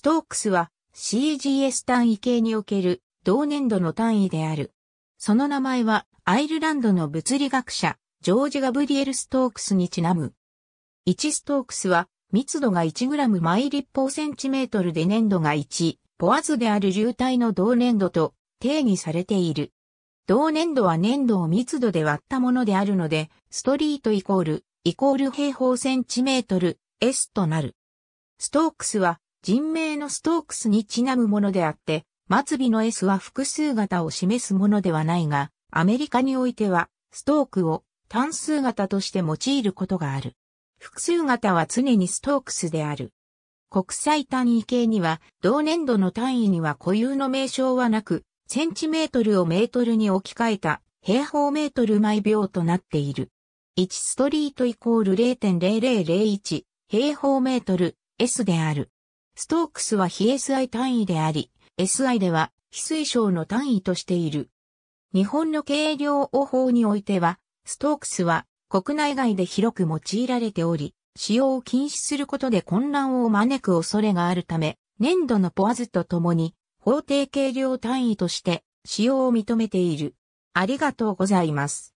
ストークスは CGS 単位系における同年度の単位である。その名前はアイルランドの物理学者、ジョージ・ガブリエル・ストークスにちなむ。1ストークスは密度が 1g 毎立方センチメートルで粘度が1、ポアズである流体の同粘度と定義されている。同粘度は粘度を密度で割ったものであるので、ストリートイコール、イコール平方センチメートル、S となる。ストークスは人名のストークスにちなむものであって、末尾の S は複数型を示すものではないが、アメリカにおいては、ストークを単数型として用いることがある。複数型は常にストークスである。国際単位系には、同年度の単位には固有の名称はなく、センチメートルをメートルに置き換えた平方メートル毎秒となっている。1ストリートイコール0.0001平方メートル S である。ストークスは非 SI 単位であり、SI では非推奨の単位としている。日本の軽量法においては、ストークスは国内外で広く用いられており、使用を禁止することで混乱を招く恐れがあるため、年度のポアズとともに法定軽量単位として使用を認めている。ありがとうございます。